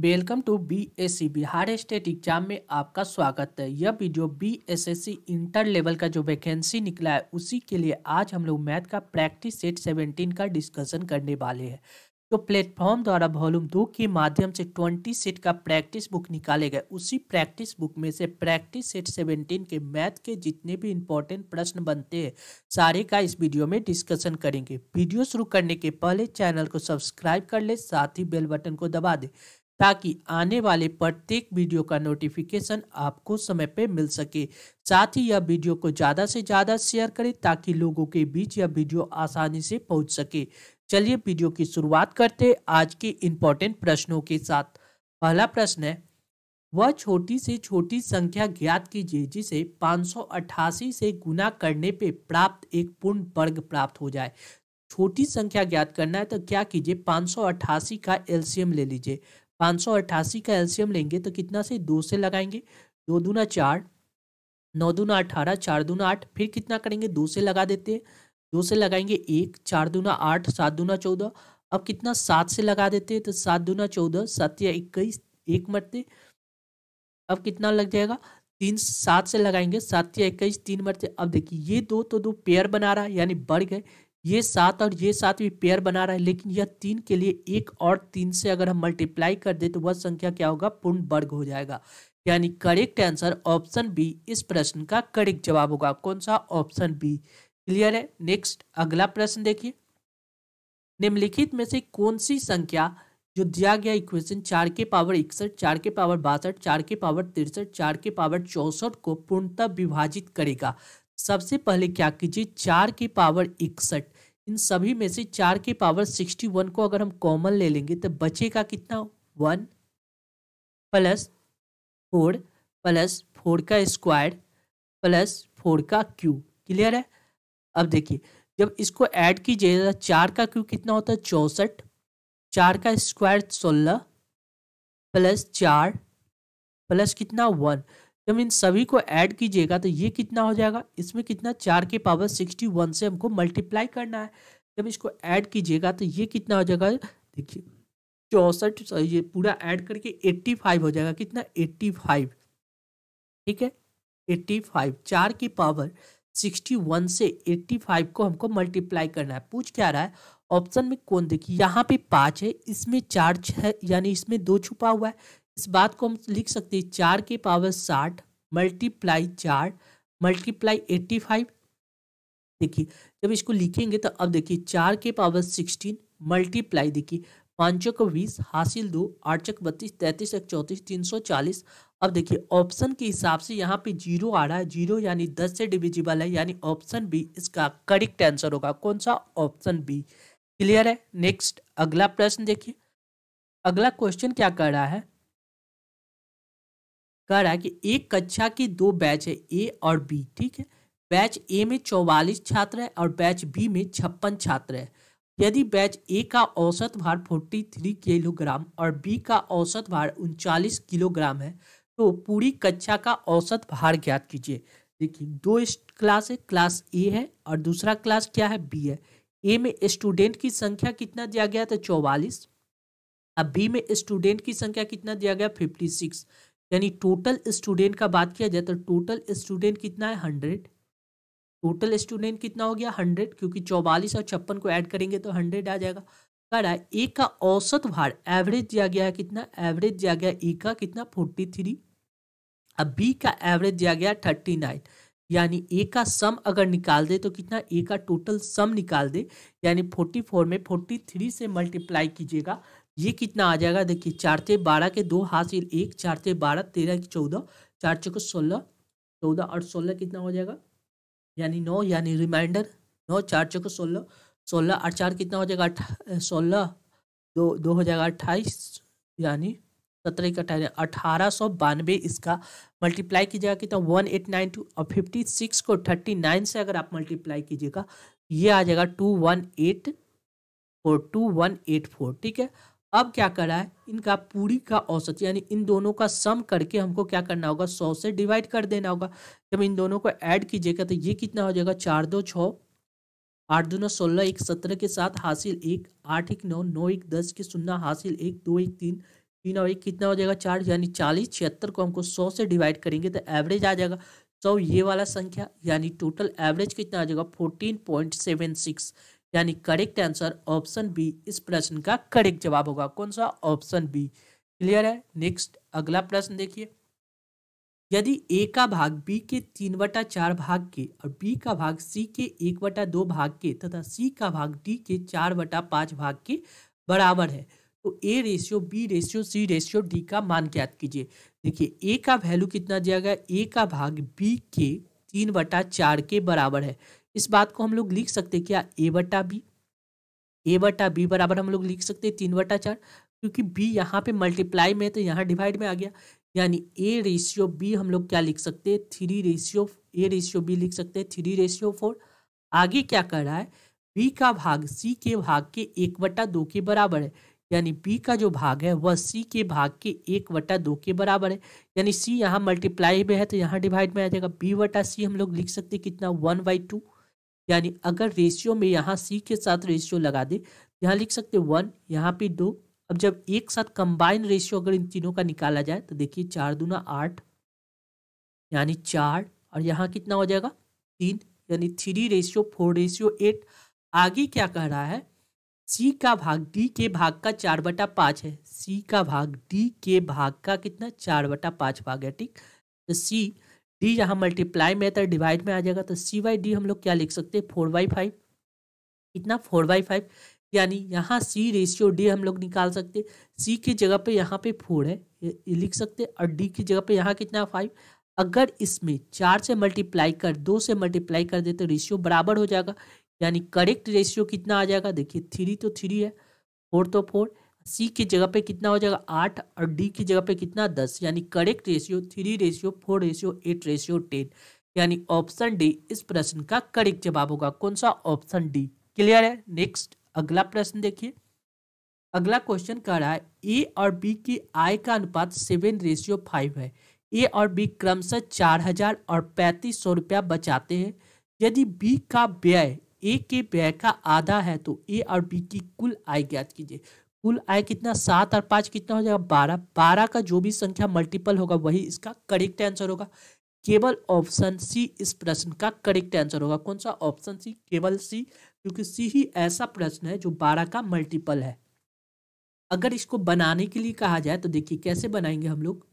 welcome to B S C Bihar state exam में आपका स्वागत है यह video B S S C inter level का जो वैकेंसी निकला है उसी के लिए आज हम लोग मैथ का प्रैक्टिस सेट सेवेंटीन का डिस्कशन करने वाले हैं जो तो प्लेटफॉर्म द्वारा वॉल्यूम दो के माध्यम से ट्वेंटी सेट का प्रैक्टिस बुक निकाले गए उसी प्रैक्टिस बुक में से प्रैक्टिस सेट सेवेंटीन के मैथ के जितने भी इंपॉर्टेंट प्रश्न बनते हैं सारे का इस वीडियो में डिस्कशन करेंगे वीडियो शुरू करने के पहले चैनल को सब्सक्राइब कर ले साथ ही बेल बटन को दबा दें ताकि आने वाले प्रत्येक वीडियो का नोटिफिकेशन आपको समय पर मिल सके साथ ही यह वीडियो को ज़्यादा से ज़्यादा शेयर करें ताकि लोगों के बीच यह वीडियो आसानी से पहुंच सके चलिए वीडियो की शुरुआत करते आज के इम्पोर्टेंट प्रश्नों के साथ पहला प्रश्न है वह छोटी से छोटी संख्या ज्ञात कीजिए जिसे पाँच से गुना करने पे प्राप्त एक पूर्ण वर्ग प्राप्त हो जाए छोटी संख्या ज्ञात करना है तो क्या कीजिए पाँच का एल्शियम ले लीजिए पाँच का एल्शियम लेंगे तो कितना से दो से लगाएंगे दो दूना चार नौ दूना अठारह चार दूना आठ फिर कितना करेंगे दो से लगा देते हैं दो से लगाएंगे एक चार दूना आठ सात दूना चौदह अब कितना सात से लगा देते हैं तो सात दूना चौदह सात या इक्कीस एक मरते अब कितना लग जाएगा तीन सात से लगाएंगे सात या इक्कीस तीन मरते अब देखिए ये दो तो दो पेयर बना रहा है यानी बढ़ गए ये सात और ये सात भी पेयर बना रहा है लेकिन यह तीन के लिए एक और तीन से अगर हम मल्टीप्लाई कर दे तो वह संख्या क्या होगा पूर्ण वर्ग हो जाएगा यानी करेक्ट आंसर ऑप्शन बी इस प्रश्न का करेक्ट जवाब होगा कौन सा ऑप्शन बी क्लियर है नेक्स्ट अगला प्रश्न देखिए निम्नलिखित में से कौन सी संख्या जो दिया गया इक्वेशन चार के पावर इकसठ चार के पावर बासठ चार के पावर तिरसठ चार के पावर चौसठ को पूर्णतः विभाजित करेगा सबसे पहले क्या कीजिए चार की पावर इकसठ इन सभी में से चार की पावर सिक्सटी वन को अगर हम कॉमन ले लेंगे तो बचेगा कितना one plus four plus four का स्क्वायर प्लस फोर का क्यूब क्लियर है अब देखिए जब इसको ऐड कीजिएगा तो चार का क्यूब कितना होता है चौंसठ चार का स्क्वायर सोलह प्लस चार प्लस कितना वन जब इन सभी को ऐड कीजिएगा तो ये कितना हो जाएगा इसमें कितना चार के पावर सिक्सटी वन से हमको मल्टीप्लाई करना है जब इसको ऐड कीजिएगा तो ये कितना हो जाएगा देखिए चौंसठ तो ये पूरा ऐड करके एट्टी फाइव हो जाएगा कितना एट्टी फाइव ठीक है एट्टी फाइव चार की पावर सिक्सटी वन से एट्टी फाइव को हमको मल्टीप्लाई करना है पूछ क्या रहा है ऑप्शन में कौन देखिए यहाँ पे पाँच है इसमें चार छः यानी इसमें दो छुपा हुआ है इस बात को हम लिख सकते हैं चार के पावर साठ मल्टीप्लाई चार मल्टीप्लाई एट्टी फाइव देखिए जब इसको लिखेंगे तो अब देखिए चार के पावर सिक्सटीन मल्टीप्लाई देखिए पाँचों को बीस हासिल दो आठ चक बत्तीस तैंतीस एक चौंतीस तीन सौ चालीस अब देखिए ऑप्शन के हिसाब से यहाँ पे जीरो आ रहा है जीरो यानी दस से डिविजिबल है यानी ऑप्शन बी इसका करेक्ट आंसर होगा कौन सा ऑप्शन बी क्लियर है नेक्स्ट अगला प्रश्न देखिए अगला क्वेश्चन क्या कर रहा है कह रहा है कि एक कक्षा के दो बैच है ए और बी ठीक है बैच ए में चौवालीस छात्र है और बैच बी में छप्पन छात्र है यदि बैच ए का औसत भार थ्री किलोग्राम और बी का औसत भार उनचालीस किलोग्राम है तो पूरी कक्षा का औसत भार ज्ञात कीजिए देखिए दो क्लास है क्लास ए है और दूसरा क्लास क्या है बी है ए में स्टूडेंट की संख्या कितना दिया गया था चौवालीस अब बी में स्टूडेंट की संख्या कितना दिया गया फिफ्टी सिक्स यानी टोटल स्टूडेंट का बात किया जाए तो टोटल स्टूडेंट कितना है हंड्रेड टोटल स्टूडेंट कितना हो गया हंड्रेड क्योंकि चौवालीस और छप्पन को ऐड करेंगे तो हंड्रेड आ जाएगा कह रहा है ए का औसत भार एवरेज दिया गया है कितना एवरेज दिया गया ए का कितना फोर्टी थ्री अब बी का एवरेज दिया गया थर्टी नाइन यानी ए का सम अगर निकाल दे तो कितना ए का टोटल सम निकाल दे यानी फोर्टी फोर में फोर्टी थ्री से मल्टीप्लाई कीजिएगा ये कितना आ जाएगा देखिए चार से बारह के दो हासिल एक चार से बारह तेरह के चौदह चार चौक सोलह चौदह और सोलह कितना हो जाएगा यानी नौ यानी रिमाइंडर नौ चार चौको सोलह सोलह और चार कितना हो जाएगा सोलह दो दो हो जाएगा अट्ठाईस यानी सत्रह का अठारह अठारह सौ बानवे इसका मल्टीप्लाई कीजिएगा कितना वन एट नाइन टू और फिफ्टी सिक्स को थर्टी नाइन से अगर आप मल्टीप्लाई कीजिएगा ये आ जाएगा two one eight four two one eight four ठीक है अब क्या करा है इनका पूरी का औसत यानी इन दोनों का सम करके हमको क्या करना होगा सौ से डिवाइड कर देना होगा जब इन दोनों को ऐड कीजिएगा तो ये कितना हो जाएगा चार दो छः आठ दो नौ सोलह एक सत्रह के साथ हासिल एक आठ एक नौ नौ एक दस के सुनना हासिल एक दो एक तीन तीन और एक कितना हो जाएगा चार यानी चालीस छिहत्तर को हमको सौ से डिवाइड करेंगे तो एवरेज आ जाएगा सौ ये वाला संख्या यानी टोटल एवरेज कितना आ जाएगा फोर्टीन पॉइंट सेवन सिक्स यानी करेक्ट आंसर ऑप्शन बी इस प्रश्न का करेक्ट जवाब होगा कौन सा ऑप्शन बी क्लियर है नेक्स्ट अगला प्रश्न देखिए यदि ए का भाग बी के तीन बटा चार भाग के और बी का भाग सी के एक बटा दो भाग के तथा सी का भाग डी के चार बटा पाँच भाग के बराबर है तो A ratio B ratio C ratio D का मान ज्ञात कीजिए देखिए ए का वैल्यू कितना दिया गया ए का भाग बी के तीन बटा चार के बराबर है इस बात को हम लोग लिख सकते क्या ए बटा बी ए बटा बी बराबर हम लोग लिख सकते हैं तीन बटा चार क्योंकि बी यहाँ पे मल्टीप्लाई में तो यहाँ डिवाइड में आ गया यानी ए रेशियो बी हम लोग क्या लिख सकते हैं three ratio A ratio B लिख सकते हैं थ्री रेशियो फोर आगे क्या कर रहा है बी का भाग सी के भाग के एक बटा दो के बराबर है यानी बी का जो भाग है वह सी के भाग के एक बटा दो के बराबर है यानी सी यहाँ मल्टीप्लाई में है तो यहाँ डिवाइड में आ जाएगा बी बटा सी हम लोग लिख सकते हैं कितना वन बाई टू यानी अगर रेशियो में यहाँ सी के साथ रेशियो लगा दे यहाँ लिख सकते वन यहाँ पे दो अब जब एक साथ कंबाइन रेशियो अगर इन तीनों का निकाला जाए तो देखिए चार दूना आठ यानी चार और यहाँ कितना हो जाएगा तीन यानी three ratio four ratio eight आगे क्या कह रहा है सी का भाग डी के भाग का चार बटा पाँच है सी का भाग डी के भाग का कितना चार बटा पाँच भाग है ठीक तो सी डी यहाँ मल्टीप्लाई में आता है डिवाइड में आ जाएगा तो सी वाई डी हम लोग क्या लिख सकते हैं फोर बाई फाइव कितना फोर बाई फाइव यानी यहाँ सी रेशियो डी हम लोग निकाल सकते सी की जगह पे यहाँ पे फोर है ये लिख सकते और डी की जगह पे यहाँ कितना फाइव अगर इसमें चार से मल्टीप्लाई कर दो से मल्टीप्लाई कर दे तो रेशियो बराबर हो जाएगा यानी करेक्ट रेशियो कितना आ जाएगा देखिए थ्री तो थ्री है फोर तो फोर सी की जगह पे कितना हो जाएगा आठ और डी की जगह पे कितना दस यानी correct ratio three ratio four ratio eight ratio ten यानी ऑप्शन डी इस प्रश्न का करेक्ट जवाब होगा कौन सा ऑप्शन डी क्लियर है नेक्स्ट अगला प्रश्न देखिए अगला क्वेश्चन कह रहा है ए और बी की आय का अनुपात सेवन रेशियो फाइव है ए और बी क्रमशः चार हजार और पैंतीस सौ रुपया बचाते हैं यदि बी का व्यय ए के व्यय का आधा है तो ए और बी की कुल आय ज्ञात कीजिए कुल आय कितना सात और पाँच कितना हो जाएगा बारह बारह का जो भी संख्या मल्टीपल होगा वही इसका करेक्ट आंसर होगा केवल ऑप्शन सी इस प्रश्न का करेक्ट आंसर होगा कौन सा ऑप्शन सी केवल सी क्योंकि सी ही ऐसा प्रश्न है जो बारह का मल्टीपल है अगर इसको बनाने के लिए कहा जाए तो देखिए कैसे बनाएंगे हम लोग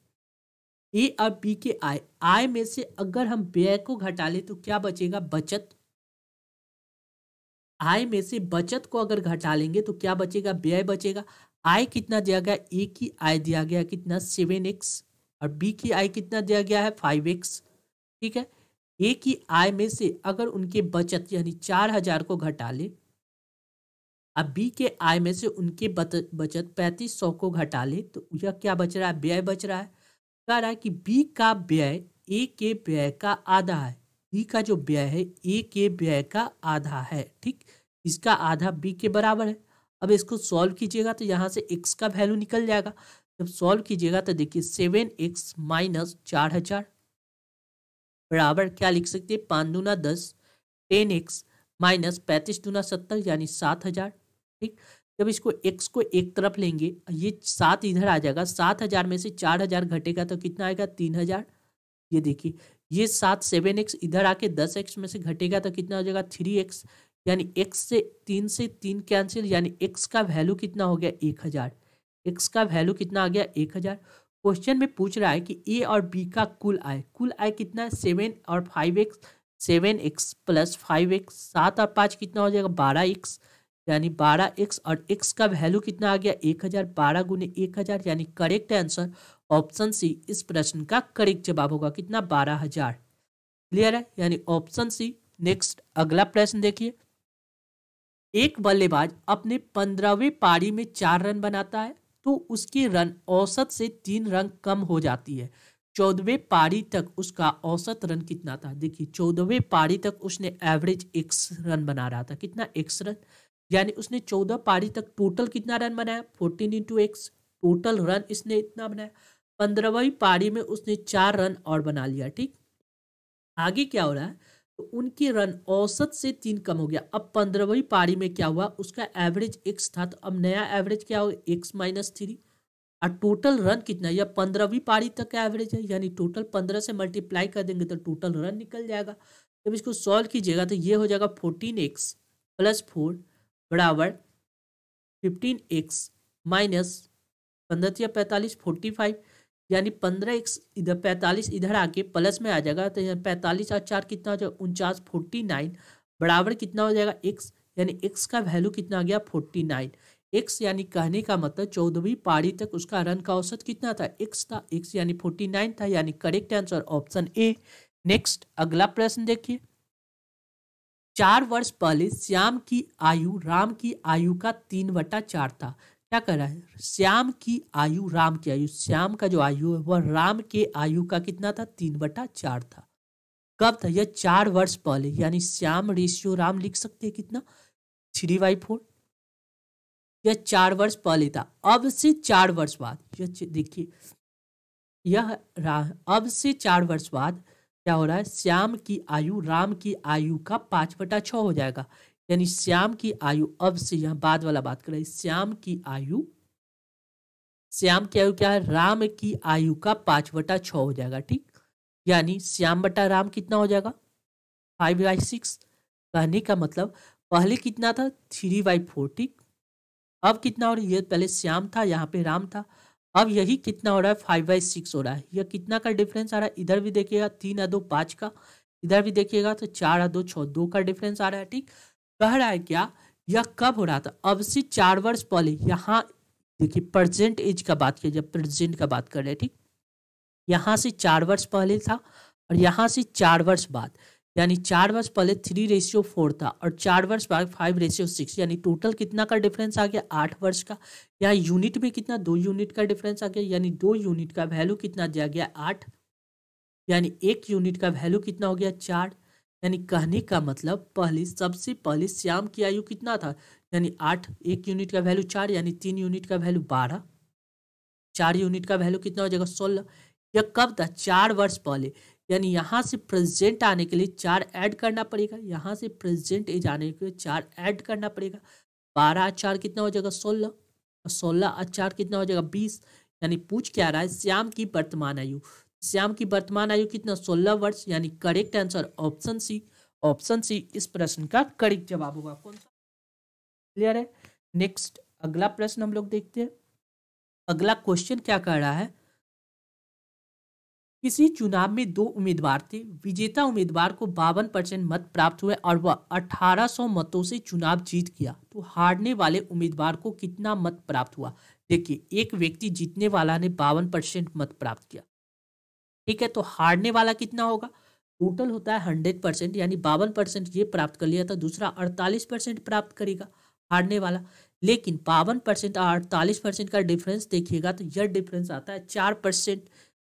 ए और बी के आय आय में से अगर हम व्यय को घटा ले तो क्या बचेगा बचत आय में से बचत को अगर घटा लेंगे तो क्या बचेगा व्यय बचेगा आय कितना दिया गया ए की आय दिया गया कितना सेवन एक्स और बी की आय कितना दिया गया है फाइव एक्स ठीक है ए की आय में से अगर उनके बचत यानी चार हजार को घटा ले अब बी के आय में से उनके बचत पैंतीस सौ को घटा ले तो यह क्या बच रहा है व्यय बच रहा है कह रहा है कि बी का व्यय ए के व्यय का आधा है बी का जो व्यय है ए के व्यय का आधा है ठीक इसका आधा बी के बराबर है अब इसको सॉल्व कीजिएगा तो यहाँ से एक्स का वैल्यू निकल जाएगा जब सॉल्व कीजिएगा तो देखिए सेवन एक्स माइनस चार हजार बराबर क्या लिख सकते हैं पाँच दूना दस टेन एक्स माइनस पैंतीस दूना सत्तर यानी सात हजार ठीक जब इसको एक्स को एक तरफ लेंगे ये सात इधर आ जाएगा सात हजार में से चार हजार घटेगा तो कितना आएगा तीन हजार ये देखिए ये सात सेवन एक्स इधर आके दस एक्स में से घटेगा तो कितना हो जाएगा थ्री एक्स यानी एक्स से तीन से तीन कैंसिल यानी एक्स का वैल्यू कितना हो गया एक हज़ार एक्स का वैल्यू कितना आ गया एक हज़ार क्वेश्चन में पूछ रहा है कि ए और बी का कुल आय कुल आय कितना है सेवन और five x seven x plus five x सात और पाँच कितना हो जाएगा बारह एक्स यानी बारह एक्स और एक्स का वैल्यू कितना आ गया एक हज़ार बारह गुने एक हज़ार यानी करेक्ट आंसर ऑप्शन सी इस प्रश्न का करेक्ट जवाब होगा कितना बारह हजार क्लियर है यानी ऑप्शन सी नेक्स्ट अगला प्रश्न देखिए एक बल्लेबाज अपने पंद्रहवें पारी में चार रन बनाता है तो उसकी रन औसत से तीन रन कम हो जाती है चौदहवें पारी तक उसका औसत रन कितना था देखिए चौदहवें पारी तक उसने एवरेज एक रन बना रहा था कितना एक रन यानी उसने चौदह पारी तक टोटल कितना रन बनाया fourteen into x total run इसने इतना बनाया पंद्रहवीं पारी में उसने चार रन और बना लिया ठीक आगे क्या हो रहा है तो उनकी रन औसत से तीन कम हो गया अब पंद्रहवीं पारी में क्या हुआ उसका एवरेज एक्स था तो अब नया एवरेज क्या हो एक्स माइनस थ्री और टोटल रन कितना यह पंद्रहवीं पारी तक का एवरेज है यानी टोटल पंद्रह से मल्टीप्लाई कर देंगे तो टोटल रन निकल जाएगा जब इसको सॉल्व कीजिएगा तो ये हो जाएगा फोर्टीन एक्स प्लस फोर बराबर फिफ्टीन एक्स माइनस पंद्रह या पैंतालीस फोर्टी फाइव यानी पंद्रह एक इधर पैंतालीस इधर आके प्लस में आ जाएगा तो यहाँ पैंतालीस और चार कितना हो जाएगा उनचास फोर्टी नाइन बराबर कितना हो जाएगा एक्स यानी एक्स का वैल्यू कितना आ गया फोर्टी नाइन एक्स यानी कहने का मतलब चौदहवीं पारी तक उसका रन का औसत कितना था एक्स था एक्स यानी फोर्टी नाइन था यानी correct answer option A next अगला प्रश्न देखिए चार वर्ष पहले श्याम की आयु राम की आयु का तीन बटा चार था क्या कर रहा है श्याम की आयु राम की आयु श्याम का जो आयु है वह राम के आयु का कितना था तीन बटा चार था कब था यह चार वर्ष पहले यानी श्याम रेशियो राम लिख सकते हैं कितना थ्री बाई फोर यह चार वर्ष पहले था अब से चार वर्ष बाद यह देखिए यह अब से चार वर्ष बाद क्या हो रहा है श्याम की आयु राम की आयु का पांच बटा छ हो जाएगा यानी श्याम की आयु अब से यह बाद वाला बात कर रहे श्याम की आयु श्याम की आयु क्या है राम की आयु का पांच बटा छ हो जाएगा ठीक यानी श्याम बटा राम कितना हो जाएगा फाइव बाई सिक्स कहने का मतलब पहले कितना था थ्री बाई फोर ठीक अब कितना हो रहा है ये पहले श्याम था यहाँ पे राम था अब यही कितना हो रहा है फाइव बाई सिक्स हो रहा है यह कितना का डिफरेंस आ रहा है इधर भी देखिएगा तीन आ दो पाँच का इधर भी देखिएगा तो चार आ दो छः दो का डिफरेंस आ रहा है ठीक कह रहा है क्या यह कब हो रहा था अब से चार वर्ष पहले यहाँ देखिए प्रेजेंट एज का बात किया जब प्रेजेंट का बात कर रहे हैं ठीक यहाँ से चार वर्ष पहले था और यहाँ से चार वर्ष बाद यानी चार वर्ष पहले थ्री रेशियो फोर था और चार वर्ष बाद फाइव रेशियो सिक्स यानी टोटल कितना का डिफरेंस आ गया आठ वर्ष का यहाँ यूनिट में कितना दो यूनिट का डिफरेंस आ गया यानी दो यूनिट का वैल्यू कितना दिया गया आठ यानी एक यूनिट का वैल्यू कितना हो गया चार यानी कहने का मतलब पहले सबसे पहले श्याम की आयु कितना था यानी आठ एक यूनिट का वैल्यू चार यानी तीन यूनिट का वैल्यू बारह चार यूनिट का वैल्यू कितना हो जाएगा सोलह यह कब था चार वर्ष पहले यानी यहाँ से प्रेजेंट आने के लिए चार ऐड करना पड़ेगा यहाँ से प्रेजेंट एज आने के लिए चार ऐड करना पड़ेगा बारह चार कितना हो जाएगा सोलह और तो सोलह चार कितना हो जाएगा बीस यानी पूछ क्या रहा है श्याम की वर्तमान आयु श्याम की वर्तमान आयु कितना सोलह वर्ष यानी correct answer option C option C इस प्रश्न का करेक्ट जवाब होगा कौन सा क्लियर है नेक्स्ट अगला प्रश्न हम लोग देखते हैं अगला क्वेश्चन क्या कह रहा है किसी चुनाव में दो उम्मीदवार थे विजेता उम्मीदवार को बावन परसेंट मत प्राप्त हुए और वह अठारह सौ मतों से चुनाव जीत गया तो हारने वाले उम्मीदवार को कितना मत प्राप्त हुआ देखिए एक व्यक्ति जीतने वाला ने बावन परसेंट मत प्राप्त किया ठीक है तो हारने वाला कितना होगा टोटल होता है हंड्रेड परसेंट यानी बावन परसेंट ये प्राप्त कर लिया था दूसरा अड़तालीस परसेंट प्राप्त करेगा हारने वाला लेकिन बावन परसेंट और अड़तालीस परसेंट का डिफरेंस देखिएगा तो यह डिफरेंस आता है चार परसेंट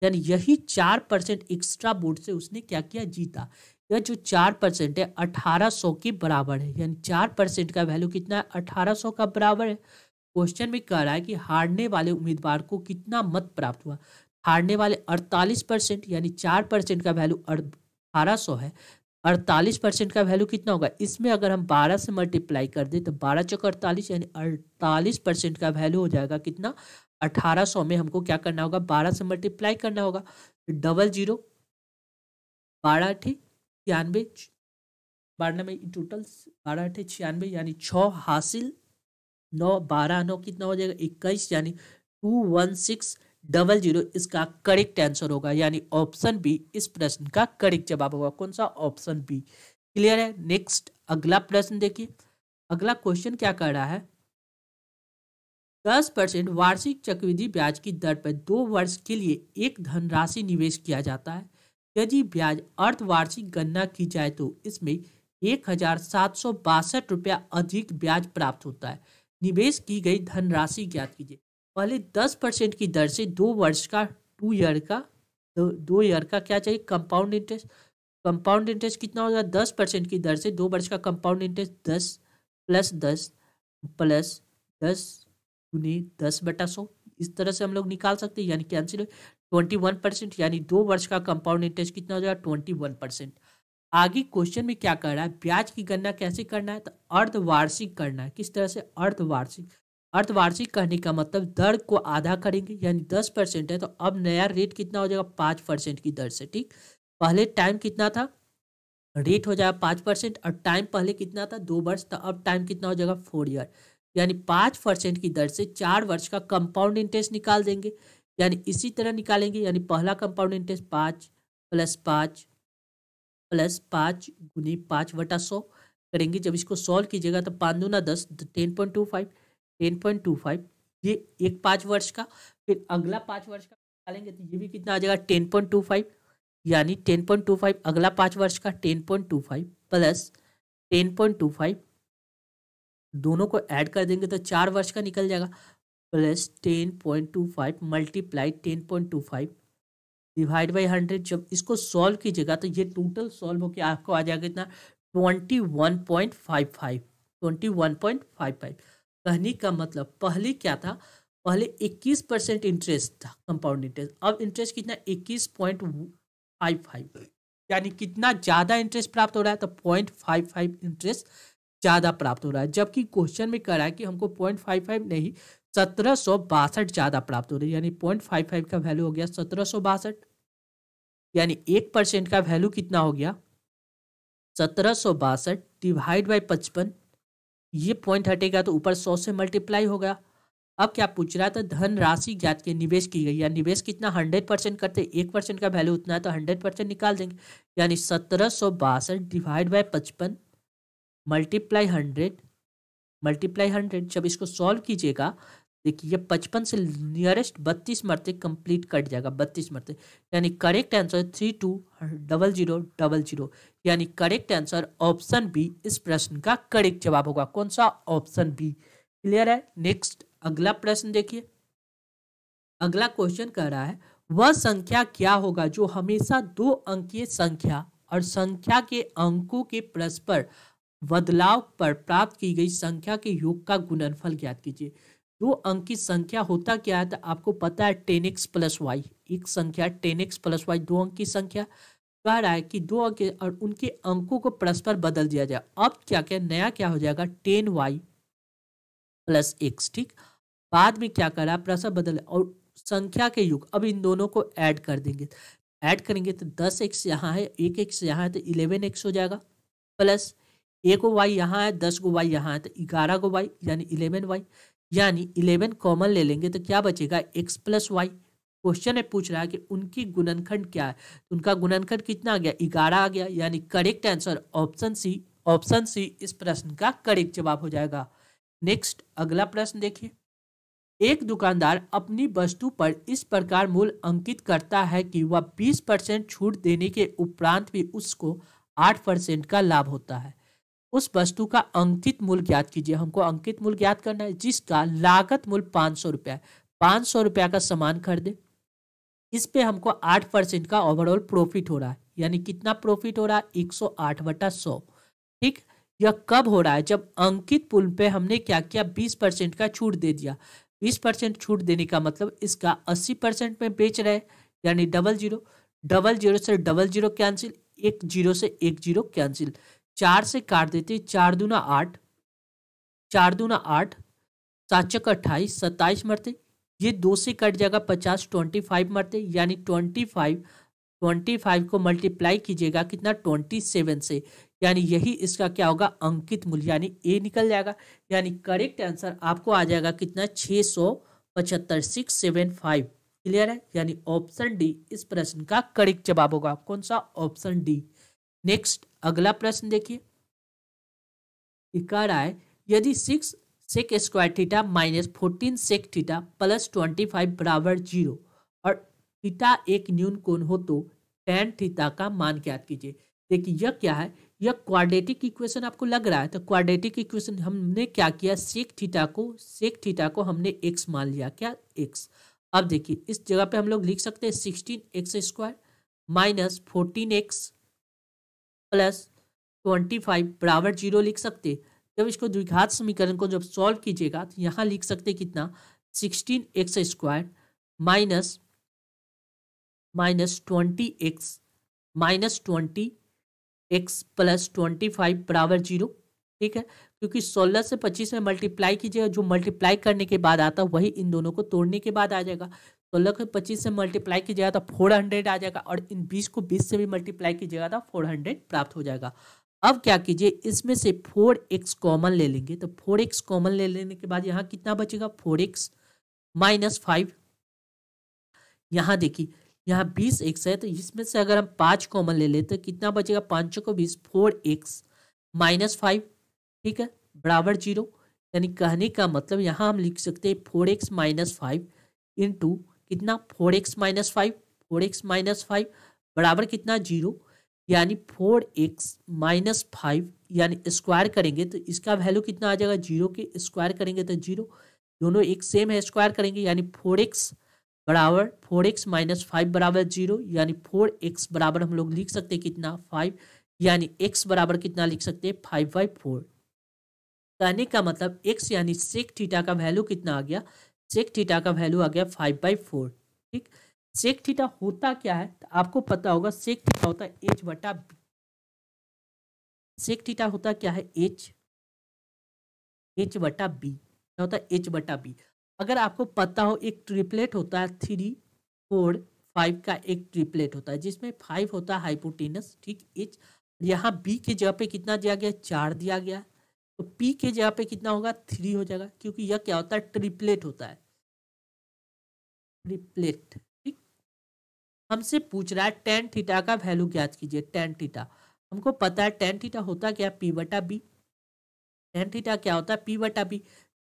यानी यही चार परसेंट एक्स्ट्रा बोर्ड से उसने क्या किया जीता यह जो चार परसेंट है अठारह सौ के बराबर है यानी चार परसेंट का वैल्यू कितना है अठारह सौ का बराबर है क्वेश्चन में कह रहा है कि हारने वाले उम्मीदवार को कितना मत प्राप्त हुआ हारने वाले 48 परसेंट यानी चार परसेंट का वैल्यू अठारह सौ है अड़तालीस परसेंट का वैल्यू कितना होगा इसमें अगर हम बारह से मल्टीप्लाई कर दें तो बारह चौक अड़तालीस यानी अड़तालीस परसेंट का वैल्यू हो जाएगा कितना अठारह सौ में हमको क्या करना होगा बारह से मल्टीप्लाई करना होगा डबल जीरो बारह अठे छियानवे बारह में टोटल बारह अठे छियानवे यानी छः हासिल नौ बारह नौ कितना हो जाएगा इक्कीस यानी two one six double zero इसका करेक्ट आंसर होगा यानी ऑप्शन बी इस प्रश्न का करेक्ट जवाब होगा कौन सा ऑप्शन बी क्लियर है नेक्स्ट अगला प्रश्न देखिए अगला क्वेश्चन क्या कर रहा है दस परसेंट वार्षिक चक्रवृद्धि ब्याज की दर पर दो वर्ष के लिए एक धनराशि निवेश किया जाता है यदि ब्याज अर्धवार्षिक गणना की जाए तो इसमें एक हजार सात सौ बासठ रुपया अधिक ब्याज प्राप्त होता है निवेश की गई धनराशि ज्ञात कीजिए पहले दस परसेंट की दर से दो वर्ष का टू ईयर का दो, ईयर का क्या चाहिए कंपाउंड इंटरेस्ट कंपाउंड इंटरेस्ट कितना होगा दस परसेंट की दर से दो वर्ष का कंपाउंड इंटरेस्ट दस प्लस दस प्लस दस गुनी दस बटा सौ इस तरह से हम लोग निकाल सकते हैं यानी कैंसिल ट्वेंटी वन परसेंट यानी दो वर्ष का कंपाउंड इंटरेस्ट कितना हो जाएगा ट्वेंटी वन परसेंट आगे क्वेश्चन में क्या कर रहा है ब्याज की गणना कैसे करना है तो अर्धवार्षिक करना है किस तरह से अर्धवार्षिक अर्धवार्षिक कहने का मतलब दर को आधा करेंगे यानी दस परसेंट है तो अब नया रेट कितना हो जाएगा पाँच परसेंट की दर से ठीक पहले टाइम कितना था रेट हो जाएगा पाँच परसेंट और टाइम पहले कितना था दो वर्ष तो अब टाइम कितना हो जाएगा फोर ईयर यानी पाँच परसेंट की दर से चार वर्ष का कंपाउंड इंटरेस्ट निकाल देंगे यानी इसी तरह निकालेंगे यानी पहला कंपाउंड इंटरेस्ट पाँच प्लस पाँच प्लस पाँच गुनी पाँच बटा सौ करेंगे जब इसको सॉल्व कीजिएगा तो पाँच दूना दस ten point two five ten point two five ये एक पाँच वर्ष का फिर अगला पाँच वर्ष का निकालेंगे तो ये भी कितना आ जाएगा टेन पॉइंट टू फाइव यानी टेन पॉइंट टू फाइव अगला पाँच वर्ष का ten point two five plus ten point two five दोनों को ऐड कर देंगे तो चार वर्ष का निकल जाएगा plus ten point two five multiply ten point two five divide by hundred जब इसको सॉल्व कीजिएगा तो ये टोटल सॉल्व होकर आपको आ जाएगा इतना twenty one point five five twenty one point five five कहने का मतलब पहले क्या था पहले 21 परसेंट इंटरेस्ट था कंपाउंड इंटरेस्ट अब इंटरेस्ट कितना इक्कीस पॉइंट फाइव फाइव यानी कितना ज़्यादा इंटरेस्ट प्राप्त हो रहा है तो पॉइंट फाइव फाइव इंटरेस्ट ज़्यादा प्राप्त हो रहा है जबकि क्वेश्चन में कह रहा है कि हमको पॉइंट फाइव फाइव नहीं सत्रह सौ बासठ ज़्यादा प्राप्त हो रही है यानी पॉइंट फाइव फाइव का वैल्यू हो गया सत्रह सौ बासठ यानी एक परसेंट का वैल्यू कितना हो गया सत्रह सौ बासठ डिवाइड बाई पचपन ये पॉइंट हटेगा तो ऊपर सौ से मल्टीप्लाई होगा अब क्या पूछ रहा था धन राशि ज्ञात के निवेश की गई या निवेश कितना हंड्रेड परसेंट करते एक परसेंट का वैल्यू उतना है तो हंड्रेड परसेंट निकाल देंगे यानी सत्रह सौ बासठ डिवाइड बाई पचपन मल्टीप्लाई हंड्रेड मल्टीप्लाई हंड्रेड जब इसको सॉल्व कीजिएगा देखिए ये पचपन से नियरेस्ट बत्तीस मरते कंप्लीट कट जाएगा बत्तीस मरते यानी correct answer three two double zero double zero यानी करेक्ट आंसर ऑप्शन बी इस प्रश्न का करेक्ट जवाब होगा कौन सा ऑप्शन बी क्लियर है नेक्स्ट अगला प्रश्न देखिए अगला क्वेश्चन कह रहा है वह संख्या क्या होगा जो हमेशा दो अंकीय संख्या और संख्या के अंकों के परस्पर बदलाव पर प्राप्त की गई संख्या के योग का गुणनफल ज्ञात कीजिए दो अंक की संख्या होता क्या है तो आपको पता है टेन एक्स प्लस वाई एक संख्या टेन एक्स प्लस वाई दो अंक की संख्या कह रहा है कि दो अंक और उनके अंकों को परस्पर बदल दिया जाए अब क्या क्या नया क्या हो जाएगा टेन वाई प्लस एक्स ठीक बाद में क्या कर रहा है परस्पर बदल और संख्या के युग अब इन दोनों को ऐड कर देंगे ऐड करेंगे तो दस एक्स यहाँ है एक एक्स यहाँ है तो इलेवन एक्स हो जाएगा प्लस एक वाई यहाँ है दस गो वाई यहाँ है तो ग्यारह गो वाई यानी इलेवन वाई यानी इलेवन कॉमन ले लेंगे तो क्या बचेगा एक्स प्लस वाई क्वेश्चन है पूछ रहा है कि उनकी गुणनखंड क्या है तो उनका गुणनखंड कितना आ गया ग्यारह आ गया यानी correct answer option C option C इस प्रश्न का करेक्ट जवाब हो जाएगा नेक्स्ट अगला प्रश्न देखिए एक दुकानदार अपनी वस्तु पर इस प्रकार मूल अंकित करता है कि वह 20 परसेंट छूट देने के उपरांत भी उसको 8 परसेंट का लाभ होता है उस वस्तु का अंकित मूल्य ज्ञात कीजिए हमको अंकित मूल्य ज्ञात करना है जिसका लागत मूल्य पाँच सौ रुपया है पाँच सौ रुपया का सामान खरीदे इस पे हमको आठ परसेंट का ओवरऑल प्रॉफिट हो रहा है यानी कितना प्रॉफिट हो रहा है एक सौ आठ बटा सौ ठीक यह कब हो रहा है जब अंकित पुल पे हमने क्या किया बीस परसेंट का छूट दे दिया बीस परसेंट छूट देने का मतलब इसका अस्सी परसेंट में बेच रहे यानी डबल जीरो डबल जीरो से डबल जीरो कैंसिल एक जीरो से एक जीरो कैंसिल चार से काट देते चार दूना आठ चार दूना आठ सात चक अट्ठाईस सत्ताईस मरते ये दो से कट जाएगा पचास ट्वेंटी फाइव मरते यानी ट्वेंटी फाइव ट्वेंटी फाइव को मल्टीप्लाई कीजिएगा कितना ट्वेंटी सेवन से यानी यही इसका क्या होगा अंकित मूल्य यानी ए निकल जाएगा यानी करेक्ट आंसर आपको आ जाएगा कितना छः सौ पचहत्तर सिक्स सेवन फाइव क्लियर है यानी ऑप्शन डी इस प्रश्न का करेक्ट जवाब होगा कौन सा ऑप्शन डी नेक्स्ट अगला प्रश्न देखिए कह रहा है यदि six sec square theta minus fourteen sec theta plus twenty five बराबर जीरो और थीटा एक न्यून कोण हो तो टेन थीटा का मान ज्ञात कीजिए देखिए यह क्या है यह क्वाड्रेटिक इक्वेशन आपको लग रहा है तो क्वाड्रेटिक इक्वेशन हमने क्या किया सेक थीटा को सेक थीटा को हमने एक्स मान लिया क्या एक्स अब देखिए इस जगह पे हम लोग लिख सकते हैं sixteen x square minus fourteen x plus twenty five बराबर जीरो लिख सकते जब इसको द्विघात समीकरण को जब सॉल्व कीजिएगा तो यहाँ लिख सकते कितना sixteen x square minus minus twenty x minus twenty x plus twenty five बराबर जीरो ठीक है क्योंकि सोलह से पच्चीस में मल्टीप्लाई कीजिएगा जो मल्टीप्लाई करने के बाद आता है वही इन दोनों को तोड़ने के बाद आ जाएगा सोलह को तो पच्चीस से मल्टीप्लाई कीजिएगा तो फोर हंड्रेड आ जाएगा और इन बीस को बीस से भी मल्टीप्लाई कीजिएगा तो फोर हंड्रेड प्राप्त हो जाएगा अब क्या कीजिए इसमें से फोर एक्स कॉमन ले लेंगे तो फोर एक्स कॉमन ले लेने के बाद यहाँ कितना बचेगा फोर एक्स माइनस फाइव यहाँ देखिए यहाँ बीस एक्स है तो इसमें से अगर हम पाँच कॉमन ले लें तो कितना बचेगा पाँच को बीस फोर एक्स माइनस फाइव ठीक है बराबर जीरो यानी कहने का मतलब यहाँ हम लिख सकते हैं four x minus five into कितना four x minus five four x minus five बराबर कितना जीरो यानी फोर एक्स माइनस फाइव यानी स्क्वायर करेंगे तो इसका वैल्यू कितना आ जाएगा जीरो के स्क्वायर करेंगे तो जीरो दोनों एक सेम है स्क्वायर करेंगे यानी फोर एक्स बराबर फोर एक्स माइनस फाइव बराबर जीरो यानी फोर एक्स बराबर हम लोग लिख सकते हैं कितना फाइव यानी एक्स बराबर कितना लिख सकते हैं फाइव बाई फोर कहने का मतलब एक्स यानी सेक थीटा का वैल्यू कितना आ गया सेक थीटा का वैल्यू आ गया फाइव बाई फोर ठीक सेक थीटा होता क्या है तो आपको पता होगा सेक थीटा होता है एच बटा बी सेक थीटा होता क्या है एच एच बटा बी क्या होता है एच बटा बी अगर आपको पता हो एक ट्रिपलेट होता है थ्री फोर फाइव का एक ट्रिपलेट होता है जिसमें फाइव होता है हाइपोटेनस ठीक एच यहाँ बी की जगह पे कितना दिया गया चार दिया गया तो पी के जगह पे कितना होगा थ्री हो जाएगा क्योंकि यह क्या होता है ट्रिपलेट होता है ट्रिपलेट ठीक हमसे पूछ रहा है टेन थीटा का वैल्यू ज्ञात कीजिए टेन थीटा हमको पता है टेन थीटा होता क्या पी बटा बी टेन थीटा क्या होता है पी बटा बी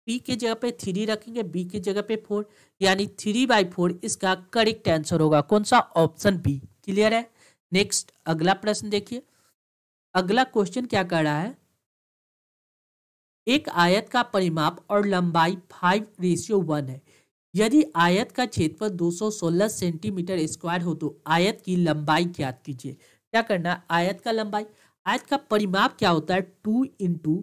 पी के जगह पे थ्री रखेंगे बी के जगह पे फोर यानी थ्री बाई फोर इसका करेक्ट आंसर होगा कौन सा ऑप्शन बी क्लियर है नेक्स्ट अगला प्रश्न देखिए अगला क्वेश्चन क्या कर रहा है एक आयत का परिमाप और लंबाई फाइव रेशियो वन है यदि आयत का क्षेत्रफल 216 सेंटीमीटर स्क्वायर हो तो आयत की लंबाई ज्ञात कीजिए क्या करना आयत का लंबाई आयत का परिमाप क्या होता है टू इंटू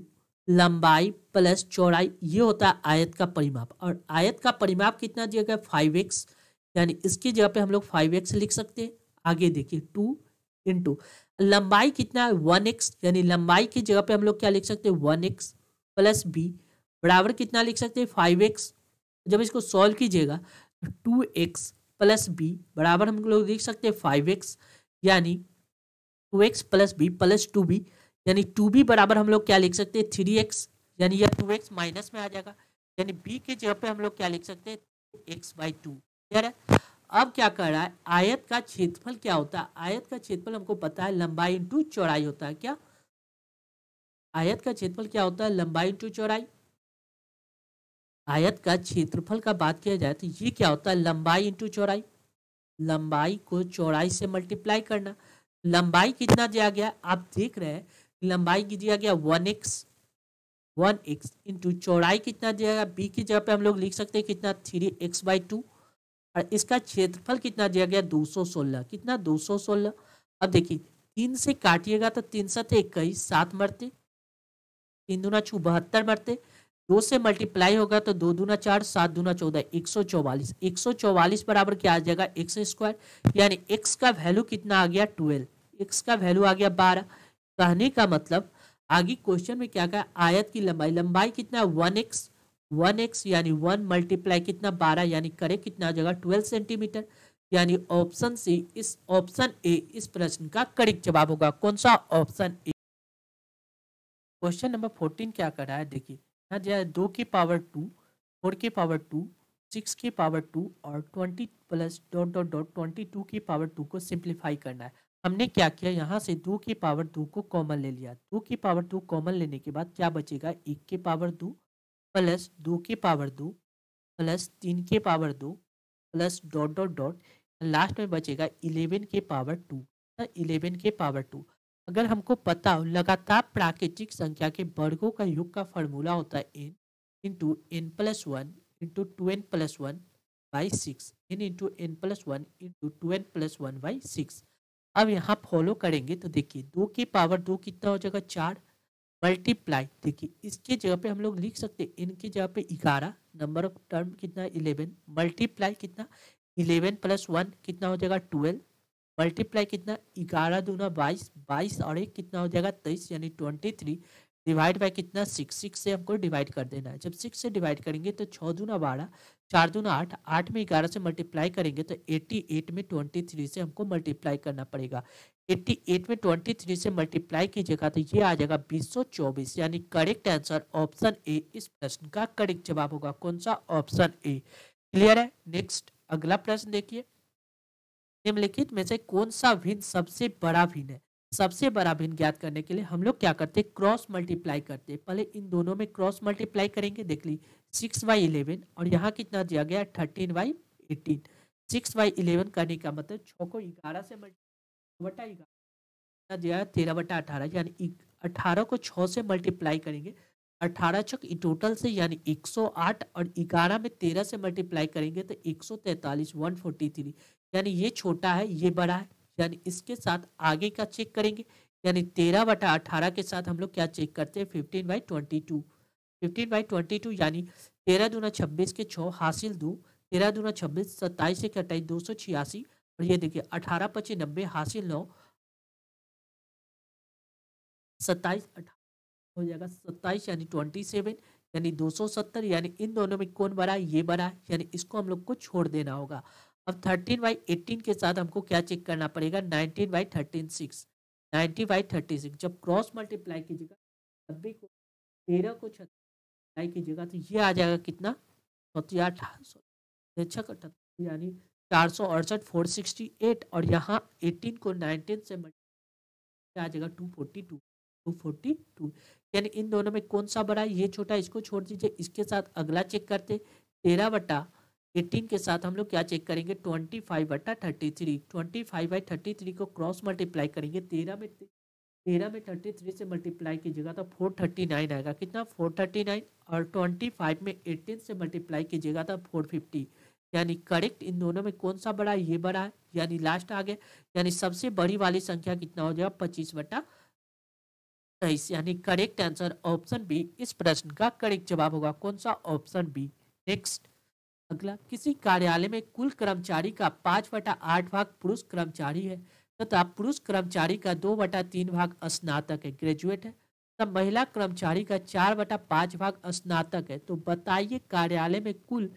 लंबाई प्लस चौड़ाई ये होता है आयत का परिमाप और आयत का परिमाप कितना दिया गया फाइव एक्स यानी इसकी जगह पे हम लोग फाइव एक्स लिख सकते हैं आगे देखिए टू इंटू लंबाई कितना है वन एक्स यानी लंबाई की जगह पे हम लोग क्या लिख सकते हैं वन एक्स प्लस बी बराबर कितना लिख सकते हैं फाइव एक्स जब इसको सॉल्व कीजिएगा टू एक्स प्लस बी बराबर हम लोग लिख सकते हैं फाइव एक्स यानी two x plus B plus two B यानी टू बी बराबर हम लोग क्या लिख सकते हैं थ्री एक्स यानी यह टू एक्स माइनस में आ जाएगा यानी बी के जगह पे हम लोग क्या लिख सकते हैं एक्स बाई टू क्लियर है अब क्या कर रहा है आयत का क्षेत्रफल क्या होता है आयत का क्षेत्रफल हमको पता है लंबाई इंटू चौड़ाई होता है क्या आयत का क्षेत्रफल क्या होता है लंबाई टू चौड़ाई आयत का क्षेत्रफल का बात किया जाए तो ये क्या होता है लंबाई इंटू चौड़ाई लंबाई को चौड़ाई से मल्टीप्लाई करना लंबाई कितना दिया गया आप देख रहे हैं लंबाई की दिया गया one x one x into चौड़ाई कितना दिया गया बी की जगह पे हम लोग लिख सकते हैं कितना थ्री एक्स बाई टू और इसका क्षेत्रफल कितना दिया गया दो सौ सोलह कितना दो सौ सोलह अब देखिए तीन से काटिएगा तो तीन सत इक्कीस सात मरते तीन दूना छू बहत्तर बढ़ते दो से मल्टीप्लाई होगा तो दो दूना चार सात दूना चौदह एक सौ चौवालीस एक सौ चौवालीस बराबर क्या आ जाएगा एक्स स्क्वायर यानी एक्स का वैल्यू कितना आ गया ट्वेल्व एक्स का वैल्यू आ गया बारह कहने का मतलब आगे क्वेश्चन में क्या कहा आयत की लंबाई लंबाई कितना वन एक्स वन एक्स यानी वन मल्टीप्लाई कितना बारह यानी करे कितना आ जाएगा ट्वेल्व सेंटीमीटर यानी ऑप्शन सी इस ऑप्शन ए इस प्रश्न का करेक्ट जवाब होगा कौन सा option A question number fourteen क्या कर रहा है देखिए यहाँ दिया है दो के पावर टू फोर के पावर टू सिक्स के पावर टू और twenty plus dot dot dot twenty two के पावर टू को सिंप्लीफाई करना है हमने क्या किया यहाँ से दो के पावर दो को कॉमन ले लिया दो के पावर दो कॉमन लेने के बाद क्या बचेगा एक के पावर दो प्लस दो के पावर दो प्लस तीन के पावर दो plus dot dot dot last में बचेगा इलेवन के पावर टू इलेवन के पावर टू अगर हमको पता हो लगातार प्राकृतिक संख्या के वर्गों का योग का फॉर्मूला होता है N into N plus one into two N plus one by six N into N plus one into two N plus one by six अब यहाँ फॉलो करेंगे तो देखिए दो की पावर दो कितना हो जाएगा चार मल्टीप्लाई देखिए इसके जगह पे हम लोग लिख सकते हैं इन की जगह पे ग्यारह नंबर ऑफ टर्म कितना इलेवन मल्टीप्लाई कितना इलेवन प्लस वन कितना हो जाएगा ट्वेल्व मल्टीप्लाई कितना ग्यारह दूना बाईस बाईस और एक कितना हो जाएगा तेईस यानी ट्वेंटी थ्री डिवाइड बाई कितना सिक्स सिक्स से हमको डिवाइड कर देना है जब सिक्स से डिवाइड करेंगे तो छः दूना बारह चार दूना आठ आठ में ग्यारह से मल्टीप्लाई करेंगे तो एट्टी एट में ट्वेंटी थ्री से हमको मल्टीप्लाई करना पड़ेगा एट्टी एट में ट्वेंटी थ्री से मल्टीप्लाई कीजिएगा तो ये आ जाएगा बीस सौ चौबीस यानी करेक्ट आंसर ऑप्शन ए इस प्रश्न का करेक्ट जवाब होगा कौन सा ऑप्शन ए क्लियर है नेक्स्ट अगला प्रश्न देखिए निम्नलिखित में से कौन सा भिन्न सबसे बड़ा भिन्न है सबसे बड़ा भिन्न ज्ञात करने के लिए हम लोग क्या करते हैं क्रॉस मल्टीप्लाई करते हैं पहले इन दोनों में क्रॉस मल्टीप्लाई करेंगे देख ली सिक्स बाई इलेवन और यहाँ कितना दिया गया thirteen by eighteen six by eleven करने का मतलब छः को ग्यारह से बटा ग्यारह दिया तेरह बटा अठारह यानी अठारह को छः से मल्टीप्लाई करेंगे अठारह छक टोटल से यानी 108 और ग्यारह में तेरह से मल्टीप्लाई करेंगे तो 143 143 यानी ये छोटा है ये बड़ा है यानी इसके साथ आगे का चेक करेंगे यानी तेरह बटा अठारह के साथ हम लोग क्या चेक करते हैं fifteen by twenty two fifteen by twenty two यानी तेरह दूना छब्बीस के छः हासिल दो तेरह दूना छब्बीस सत्ताईस एक अट्ठाईस दो सौ छियासी और ये देखिए अठारह पच्चीस नब्बे हासिल नौ सत्ताईस अठारह हो जाएगा सत्ताईस यानी ट्वेंटी सेवन यानी दो सौ सत्तर यानी इन दोनों में कौन बड़ा है ये बड़ा है यानी इसको हम लोग को छोड़ देना होगा अब थर्टीन बाई एटीन के साथ हमको क्या चेक करना पड़ेगा nineteen by thirteen six ninety by thirty six जब क्रॉस मल्टीप्लाई कीजिएगा नब्बे को तेरह को छत्तीस कीजिएगा तो ये आ जाएगा कितना अठारह सौ छक अठहत्तर यानी चार सौ अड़सठ फोर सिक्सटी एट और यहाँ एटीन को नाइनटीन से मल्टीप्लाई आ जाएगा two forty two two forty two यानी इन दोनों में कौन सा बड़ा ये छोटा इसको छोड़ दीजिए इसके साथ अगला चेक करते तेरह बटा एटीन के साथ हम लोग क्या चेक करेंगे ट्वेंटी फाइव बटा thirty three twenty five by thirty three को क्रॉस मल्टीप्लाई करेंगे तेरह में तेरह में थर्टी थ्री से मल्टीप्लाई कीजिएगा तो फोर थर्टी नाइन आएगा कितना फोर थर्टी नाइन और ट्वेंटी फाइव में एटीन से मल्टीप्लाई कीजिएगा तो फोर फिफ्टी यानी करेक्ट इन दोनों में कौन सा बड़ा है ये बड़ा है यानी लास्ट आ गया यानी सबसे बड़ी वाली संख्या कितना हो जाएगा पच्चीस बटा तेईस यानी करेक्ट आंसर ऑप्शन बी इस प्रश्न का करेक्ट जवाब होगा कौन सा ऑप्शन बी नेक्स्ट अगला किसी कार्यालय में कुल कर्मचारी का पाँच बटा आठ भाग पुरुष कर्मचारी है तथा पुरुष कर्मचारी का दो बटा तीन भाग स्नातक है ग्रेजुएट है तब महिला कर्मचारी का चार बटा पाँच भाग स्नातक है तो बताइए कार्यालय में कुल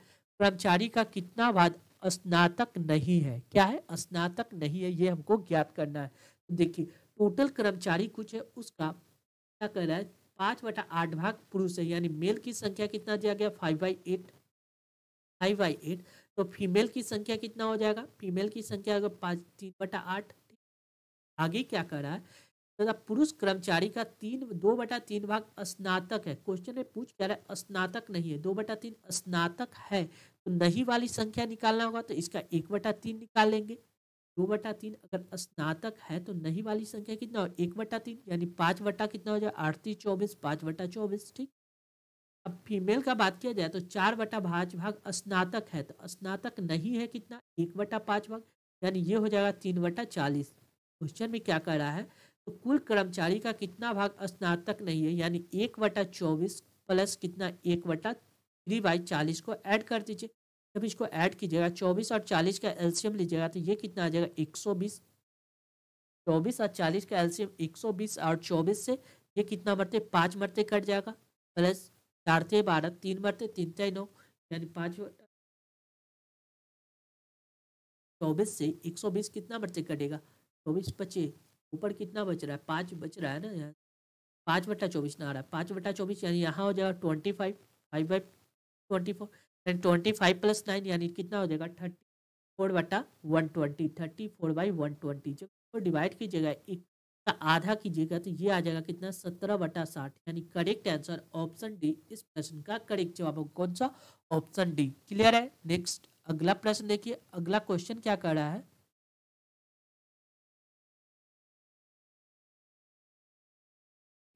कर्मचारी का कितना भाग स्नातक नहीं है क्या है स्नातक नहीं है ये हमको ज्ञात करना है तो देखिए टोटल कर्मचारी कुछ है उसका क्या कह रहा है पाँच बटा आठ भाग पुरुष है यानी मेल की संख्या कितना दिया गया five by eight five by eight तो फीमेल की संख्या कितना हो जाएगा फीमेल की संख्या अगर पाँच तीन बटा आठ आगे क्या कर रहा है तो पुरुष कर्मचारी का तीन दो बटा तीन भाग स्नातक है क्वेश्चन में पूछ कह रहा है स्नातक नहीं है दो बटा तीन स्नातक है तो नहीं वाली संख्या निकालना होगा तो इसका एक बटा तीन निकालेंगे दो बटा तीन अगर स्नातक है तो नहीं वाली संख्या कितना हो एक बटा तीन यानी पाँच बटा कितना हो जाए आठ अड़तीस चौबीस पाँच बटा चौबीस ठीक अब फीमेल का बात किया जाए तो चार बटा पाँच भाग स्नातक है तो स्नातक नहीं है कितना एक बटा पाँच भाग यानी ये हो जाएगा तीन बटा चालीस क्वेश्चन में क्या कह रहा है तो कुल कर्मचारी का कितना भाग स्नातक नहीं है यानी एक बटा चौबीस प्लस कितना एक बटा थ्री बाई चालीस को ऐड कर दीजिए जब इसको ऐड कीजिएगा चौबीस और चालीस का एल्शियम लीजिएगा तो ये कितना आ जाएगा एक सौ बीस चौबीस और चालीस का एल्शियम एक सौ बीस और चौबीस से ये कितना मरते पाँच मरते कट जाएगा प्लस चारते बारह तीन बढ़ते तीन चाहे नौ यानी पाँच चौबीस से एक सौ बीस कितना मरते कटेगा चौबीस पच्चीस ऊपर कितना बच रहा है पाँच बच रहा है ना यहाँ पाँच बट्टा चौबीस ना आ रहा है पाँच बट्टा चौबीस यानी यहाँ हो जाएगा twenty five five by twenty four यानी ट्वेंटी फाइव प्लस नाइन यानी कितना हो जाएगा थर्टी फोर बट्टा one twenty thirty four by one twenty जब डिवाइड कीजिएगा एक का आधा कीजिएगा तो ये आ जाएगा कितना सत्रह बटा साठ यानी करेक्ट आंसर ऑप्शन डी इस प्रश्न का करेक्ट जवाब होगा कौन सा ऑप्शन डी क्लियर है नेक्स्ट अगला प्रश्न देखिए अगला क्वेश्चन क्या कर रहा है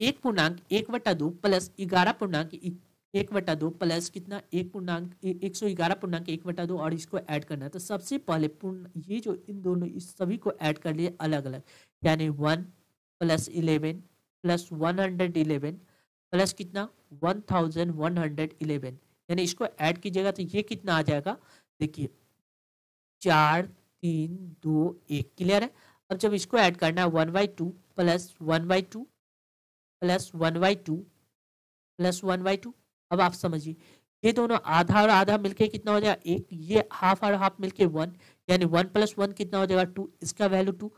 एक पूर्णांक एक बटा दो प्लस ग्यारह पूर्णांक एक बटा दो प्लस कितना एक पूर्णांक एक सौ ग्यारह पूर्णांक एक बटा दो और इसको ऐड करना है तो सबसे पहले पूर्ण ये जो इन दोनों इस सभी को ऐड कर लिए अलग अलग यानी one plus eleven plus one hundred eleven plus कितना one thousand one hundred eleven यानी इसको ऐड कीजिएगा तो ये कितना आ जाएगा देखिए चार तीन दो एक क्लियर है अब जब इसको ऐड करना है one by two plus one by two plus one by two plus one by two अब आप समझिए ये दोनों आधा और आधा मिलके कितना हो जाएगा एक ये हाफ और हाफ मिलके वन यानी वन प्लस वन कितना हो जाएगा टू इसका वैल्यू टू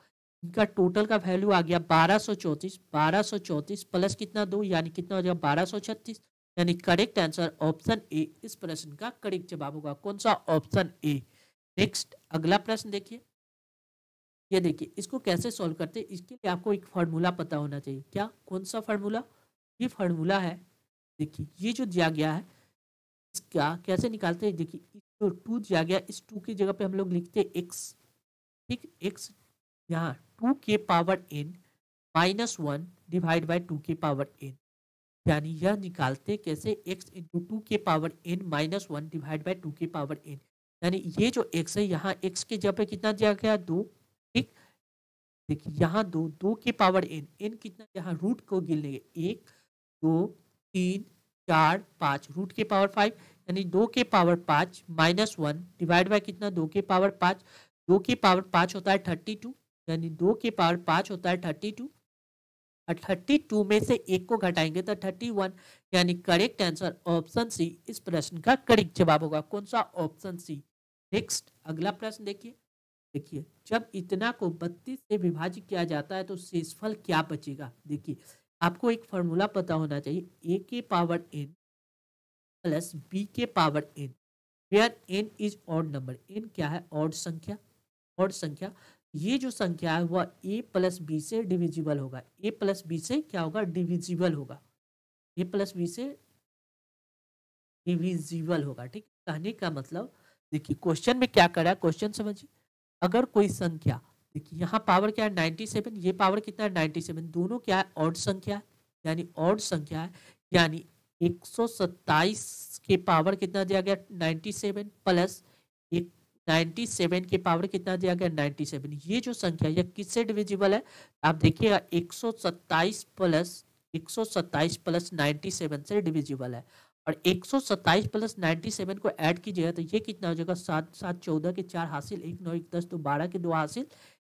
इनका टोटल का वैल्यू आ गया बारह सौ चौंतीस बारह सौ चौंतीस प्लस कितना दो यानी कितना हो जाएगा बारह सौ छत्तीस यानी करेक्ट आंसर ऑप्शन ए इस प्रश्न का करेक्ट जवाब होगा कौन सा ऑप्शन ए नेक्स्ट अगला प्रश्न देखिए ये देखिए इसको कैसे सॉल्व करते हैं इसके लिए आपको एक फार्मूला पता होना चाहिए क्या कौन सा फार्मूला ये फार्मूला है देखिए ये जो दिया गया है इसका कैसे निकालते हैं देखिए जो टू दिया गया इस टू की जगह पे हम लोग लिखते हैं एक्स ठीक एक्स यहाँ टू के power n minus one divide by two के पावर एन यानी यह निकालते कैसे x इंटू टू के power n minus one divide by two के पावर एन यानी ये जो x है यहाँ x के जगह कितना दिया गया दो ठीक देखिए यहाँ दो दो के पावर एन एन कितना यहाँ रूट को गिर लेंगे एक दो तीन चार पाँच रूट के पावर फाइव यानी दो के पावर पाँच माइनस वन डिवाइड बाई कितना दो के पावर पाँच दो के पावर पाँच होता है थर्टी टू यानी दो के पावर पाँच होता है थर्टी टू और थर्टी टू में से एक को घटाएंगे तो थर्टी वन यानी करेक्ट आंसर ऑप्शन सी इस प्रश्न का करेक्ट जवाब होगा कौन सा ऑप्शन सी नेक्स्ट अगला प्रश्न देखिए देखिए जब इतना को बत्तीस से विभाजित किया जाता है तो शेषफल क्या बचेगा देखिए आपको एक फॉर्मूला पता होना चाहिए ए के पावर एन प्लस बी के power n where n is odd number n क्या है ऑड संख्या ऑड संख्या ये जो संख्या है वह ए प्लस बी से डिविजिबल होगा ए प्लस बी से क्या होगा डिविजिबल होगा ए प्लस बी से डिविजिबल होगा ठीक कहने का मतलब देखिए क्वेश्चन में क्या कर रहा है क्वेश्चन समझिए अगर कोई संख्या देखिए यहाँ पावर क्या है नाइन्टी सेवन ये पावर कितना है नाइन्टी सेवन दोनों क्या है ऑड संख्या है यानी ऑड संख्या है यानी एक सौ सत्ताईस के पावर कितना दिया गया नाइन्टी सेवन प्लस एक 97 के पावर कितना दिया गया 97 ये जो संख्या यह किससे डिविजिबल है आप देखिएगा 127 प्लस 127 प्लस 97 से डिविजिबल है और 127 प्लस 97 को ऐड कीजिएगा तो ये कितना हो जाएगा सात सात चौदह के चार हासिल एक नौ एक दस दो बारह के दो हासिल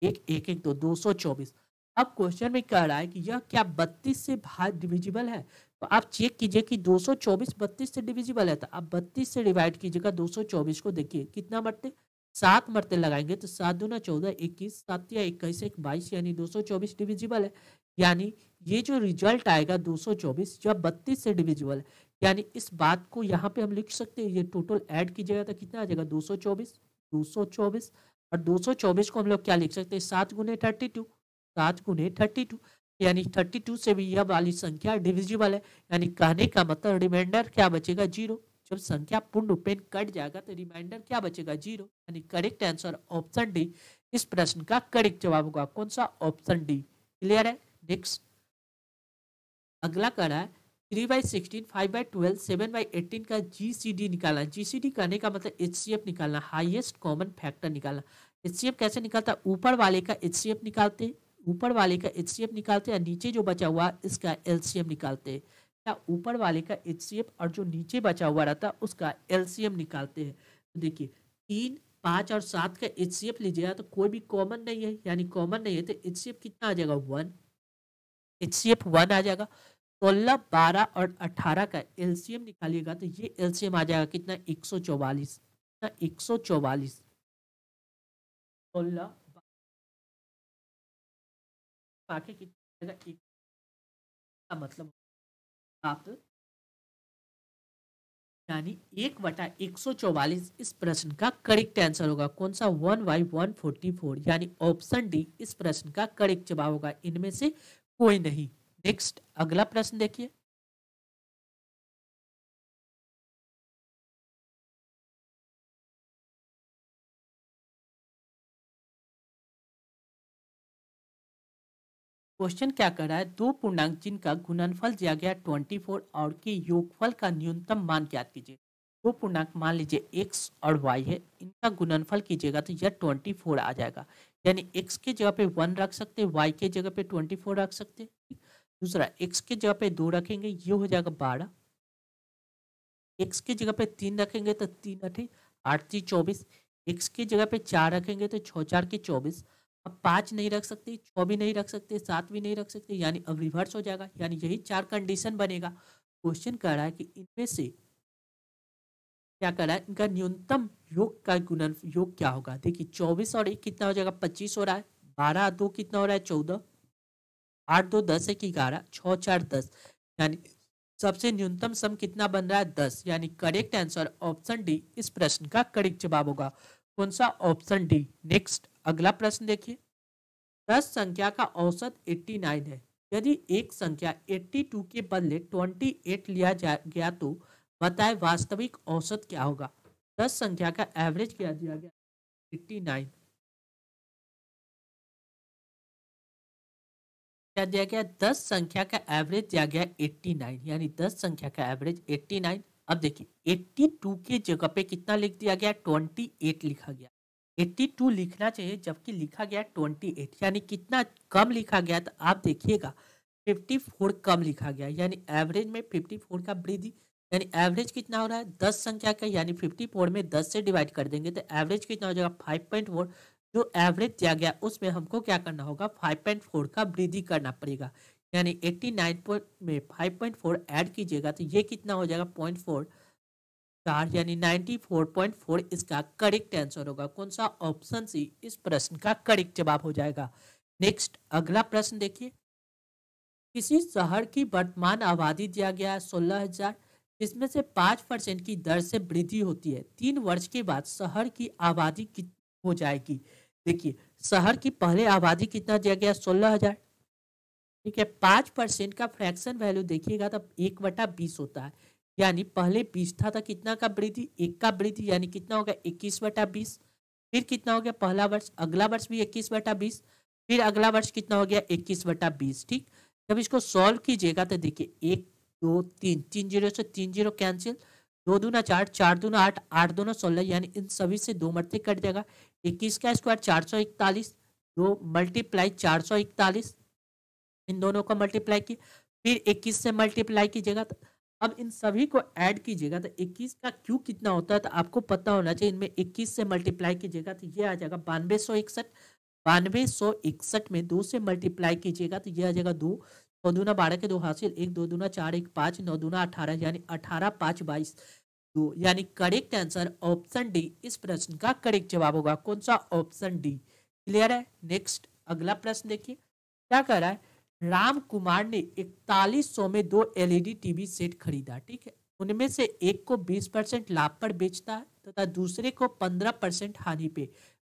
एक एक एक दो दो सौ चौबीस अब क्वेश्चन में कह रहा है कि यह क्या बत्तीस से भाग डिविजिबल है तो आप चेक कीजिए कि 224 32 से डिविजिबल है तो आप 32 से डिवाइड कीजिएगा 224 को देखिए कितना बटते सात मरते लगाएंगे तो सात दो ना चौदह इक्कीस सात या इक्कीस एक बाईस यानी दो सौ चौबीस डिविजिबल है यानी ये जो रिजल्ट आएगा दो सौ चौबीस या बत्तीस से डिविजिबल है यानी इस बात को यहाँ पे हम लिख सकते हैं ये टोटल ऐड कीजिएगा तो कितना आ जाएगा दो सौ चौबीस दो सौ चौबीस और दो सौ चौबीस को हम लोग क्या लिख सकते हैं सात गुने थर्टी टू सात गुने थर्टी टू यानी थर्टी टू से भी यह वाली संख्या डिविजिबल है यानी कहने का मतलब रिमाइंडर क्या बचेगा जीरो जब संख्या पूर्ण रूप में कट जाएगा तो रिमाइंडर क्या बचेगा जीरो यानी करेक्ट आंसर ऑप्शन डी इस प्रश्न का करेक्ट जवाब होगा कौन सा ऑप्शन डी क्लियर है नेक्स्ट अगला कह रहा है three by sixteen five by twelve seven by eighteen का जी सी डी निकालना जी सी डी करने का मतलब एच सी एफ निकालना हाइएस्ट कॉमन फैक्टर निकालना एच सी एफ कैसे निकालता ऊपर वाले का एच सी एफ निकालते ऊपर वाले का एच सी एफ निकालते या नीचे जो बचा हुआ इसका एल सी एफ निकालते हैं या ऊपर वाले का एच और जो नीचे बचा हुआ रहता है उसका एल निकालते हैं तो देखिए तीन पाँच और सात का एच सी एफ लीजिएगा तो कोई भी कॉमन नहीं है यानी कॉमन नहीं है तो एच सी एफ कितना आ जाएगा one H C F one आ जाएगा सोलह बारह और अठारह का एल सी एम निकालिएगा तो ये एल सी एम आ जाएगा कितना एक सौ चौवालीस कितना एक सौ चौवालीस सोलह बाकी कितना मतलब प्राप्त यानी एक बटा एक सौ चौवालीस इस प्रश्न का करेक्ट आंसर होगा कौन सा one by one forty four यानी ऑप्शन डी इस प्रश्न का करेक्ट जवाब होगा इनमें से कोई नहीं नेक्स्ट अगला प्रश्न देखिए क्वेश्चन क्या कर रहा है दो पूर्णांक जिनका गुणनफल दिया गया 24 और के योगफल का न्यूनतम मान ज्ञात कीजिए दो पूर्णांक मान लीजिए एक्स और वाई है इनका गुणनफल कीजिएगा तो यह 24 आ जाएगा यानी एक्स के जगह पे वन रख सकते वाई के जगह पे 24 रख सकते दूसरा एक्स के जगह पे दो रखेंगे ये हो जाएगा बारह एक्स के जगह पे तीन रखेंगे तो तीन अठी आठ तीन चौबीस एक्स की जगह पे चार रखेंगे तो छः चार के चौबीस अब पाँच नहीं रख सकते छः भी नहीं रख सकते सात भी नहीं रख सकते यानी अब रिवर्स हो जाएगा यानी यही चार कंडीशन बनेगा क्वेश्चन कह रहा है कि इनमें से क्या कह रहा है इनका न्यूनतम योग का गुणन योग क्या होगा देखिए चौबीस और एक कितना हो जाएगा पच्चीस हो रहा है बारह दो कितना हो रहा है चौदह आठ दो दस एक ग्यारह छः चार दस यानी सबसे न्यूनतम सम कितना बन रहा है दस यानी करेक्ट आंसर ऑप्शन डी इस प्रश्न का करेक्ट जवाब होगा कौन सा ऑप्शन डी नेक्स्ट अगला प्रश्न देखिए दस संख्या का औसत एट्टी नाइन है यदि एक संख्या एट्टी टू के बदले ट्वेंटी एट लिया जा गया तो बताए वास्तविक औसत क्या होगा दस संख्या का एवरेज क्या दिया गया एट्टी नाइन क्या दिया गया दस संख्या का एवरेज दिया गया एट्टी नाइन यानी दस संख्या का एवरेज एट्टी नाइन अब देखिए एट्टी टू के जगह पे कितना लिख दिया गया ट्वेंटी एट लिखा गया 82 लिखना चाहिए जबकि लिखा गया 28 यानी कितना कम लिखा गया तो आप देखिएगा 54 कम लिखा गया यानी एवरेज में 54 का वृद्धि यानी एवरेज कितना हो रहा है दस संख्या का यानी 54 में 10 से डिवाइड कर देंगे तो एवरेज कितना हो जाएगा 5.4 जो एवरेज दिया गया उसमें हमको क्या करना होगा 5.4 का वृद्धि करना पड़ेगा यानी 89 में 5.4 ऐड कीजिएगा तो ये कितना हो जाएगा फोर चार यानी 94.4 इसका करेक्ट आंसर होगा कौन सा ऑप्शन सी इस प्रश्न का करेक्ट जवाब हो जाएगा नेक्स्ट अगला प्रश्न देखिए किसी शहर की वर्तमान आबादी दिया गया है सोलह हजार जिसमें से पाँच परसेंट की दर से वृद्धि होती है तीन वर्ष के बाद शहर की आबादी हो जाएगी देखिए शहर की पहले आबादी कितना दिया गया सोलह ठीक है पाँच परसेंट का फ्रैक्शन वैल्यू देखिएगा तो एक बटा बीस होता है यानी पहले बीस था तो कितना का वृद्धि एक का वृद्धि यानी कितना होगा इक्कीस बटा बीस फिर कितना हो गया पहला वर्ष अगला वर्ष भी इक्कीस बटा बीस फिर अगला वर्ष कितना हो गया इक्कीस बटा बीस ठीक जब इसको सॉल्व कीजिएगा तो देखिए एक दो तीन तीन जीरो से तीन जीरो कैंसिल दो दूना चार चार दूना आठ आठ दूना सोलह यानी इन सभी से दो मरते कट जाएगा इक्कीस का स्क्वायर चार सौ इकतालीस दो मल्टीप्लाई चार सौ इकतालीस इन दोनों को मल्टीप्लाई की फिर इक्कीस से मल्टीप्लाई कीजिएगा तो अब इन सभी को ऐड कीजिएगा तो 21 का क्यू कितना होता है तो आपको पता होना चाहिए इनमें 21 से मल्टीप्लाई कीजिएगा तो ये आ जाएगा बानवे सौ इकसठ बानवे सौ इकसठ में दो से मल्टीप्लाई कीजिएगा तो ये आ जाएगा दो नौ दूना बारह के दो हासिल एक दो दूना चार एक पाँच नौ दूना अठारह यानी अठारह पाँच बाईस दो यानी करेक्ट आंसर ऑप्शन डी इस प्रश्न का करेक्ट जवाब होगा कौन सा ऑप्शन डी क्लियर है नेक्स्ट अगला प्रश्न देखिए क्या कह रहा है राम कुमार ने इकतालीस सौ में दो एलईडी टीवी सेट खरीदा ठीक है उनमें से एक को 20 परसेंट लाभ पर बेचता है तथा दूसरे को 15 परसेंट हानि पे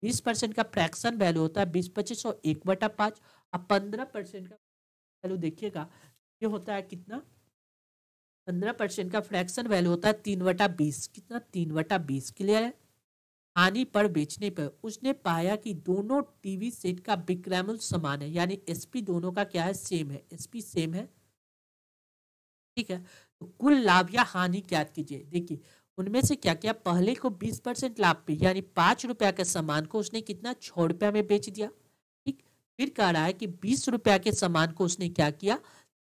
20 परसेंट का फ्रैक्शन वैल्यू होता है बीस पच्चीस सौ एक बटा पाँच और पंद्रह परसेंट का वैल्यू देखिएगा ये होता है कितना पंद्रह परसेंट का फ्रैक्शन वैल्यू होता है तीन बटा बीस कितना तीन बटा बीस क्लियर है हानि पर बेचने पर उसने पाया कि दोनों टीवी सेट का विक्रमूल समान है यानी एसपी दोनों का क्या है सेम है एसपी सेम है ठीक है तो कुल लाभ या हानि क्या कीजिए देखिए उनमें से क्या क्या पहले को बीस परसेंट लाभ पे यानी पाँच रुपया के सामान को उसने कितना छः रुपया में बेच दिया ठीक फिर कह रहा है कि बीस रुपया के सामान को उसने क्या किया